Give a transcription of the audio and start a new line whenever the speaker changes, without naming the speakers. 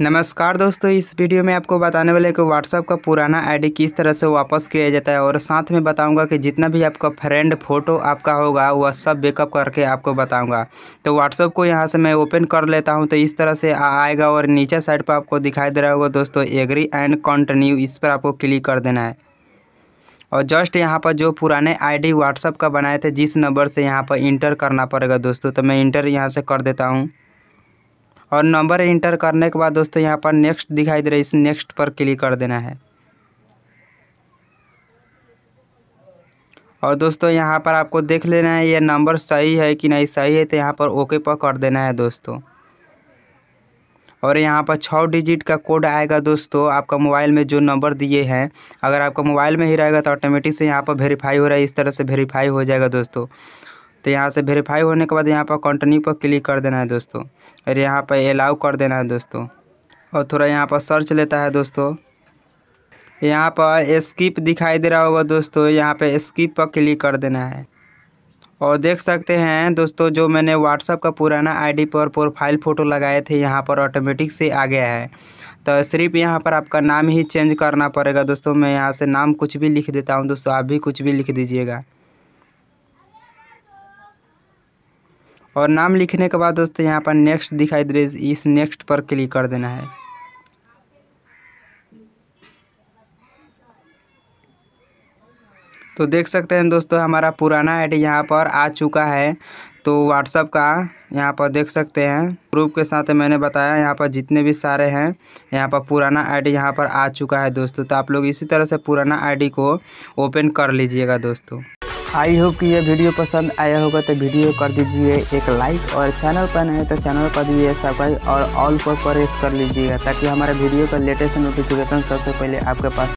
नमस्कार दोस्तों इस वीडियो में आपको बताने वाले कि व्हाट्सअप का पुराना आईडी किस तरह से वापस किया जाता है और साथ में बताऊंगा कि जितना भी आपका फ्रेंड फोटो आपका होगा वह सब बेकअप करके आपको बताऊंगा तो व्हाट्सअप को यहां से मैं ओपन कर लेता हूं तो इस तरह से आएगा और नीचे साइड पर आपको दिखाई दे रहा होगा दोस्तों एग्री एंड कंटिन्यू इस पर आपको क्लिक कर देना है और जस्ट यहाँ पर जो पुराने आईडी व्हाट्सअप का बनाए थे जिस नंबर से यहाँ पर इंटर करना पड़ेगा दोस्तों तो मैं इंटर यहाँ से कर देता हूँ और नंबर इंटर करने के बाद दोस्तों यहाँ पर नेक्स्ट दिखाई दे रहा है इस नेक्स्ट पर क्लिक कर देना है और दोस्तों यहाँ पर आपको देख लेना है ये नंबर सही है कि नहीं सही है तो यहाँ पर ओके पर कर देना है दोस्तों और यहाँ पर छः डिजिट का कोड आएगा दोस्तों आपका मोबाइल में जो नंबर दिए हैं अगर आपका मोबाइल में ही रहेगा तो ऑटोमेटिक से यहाँ पर वेरीफाई हो रहा है इस तरह से वेरीफाई हो जाएगा दोस्तों तो यहाँ से वेरीफाई होने के बाद यहाँ पर कंटिन्यू पर क्लिक कर देना है दोस्तों और यहाँ पर अलाउ कर देना है दोस्तों और थोड़ा यहाँ पर सर्च लेता है दोस्तों यहाँ पर स्किप दिखाई दे रहा होगा दोस्तों यहाँ पर स्किप पर क्लिक कर देना है और देख सकते हैं दोस्तों जो मैंने व्हाट्सअप का पुराना आईडी पर प्रोफाइल फ़ोटो लगाए थे यहाँ पर ऑटोमेटिक से आ गया है तो सिर्फ यहाँ पर आपका नाम ही चेंज करना पड़ेगा दोस्तों मैं यहाँ से नाम कुछ भी लिख देता हूँ दोस्तों आप भी कुछ भी लिख दीजिएगा और नाम लिखने के बाद दोस्तों यहाँ पर नेक्स्ट दिखाई दे रही इस नेक्स्ट पर क्लिक कर देना है तो देख सकते हैं दोस्तों हमारा पुराना आईडी यहाँ पर आ चुका है तो व्हाट्सअप का यहाँ पर देख सकते हैं प्रूफ के साथ मैंने बताया यहाँ पर जितने भी सारे हैं यहाँ पर पुराना आईडी यहाँ पर आ चुका है दोस्तों तो आप लोग इसी तरह से पुराना आईडी को ओपन कर लीजिएगा दोस्तों आई होप कि यह वीडियो पसंद आया होगा तो वीडियो कर दीजिए एक लाइक और चैनल पर नहीं तो चैनल पर दीजिए सब्सक्राइब और ऑल पर प्रेस कर लीजिएगा ताकि हमारे वीडियो का लेटेस्ट नोटिफिकेशन सबसे पहले आपके पास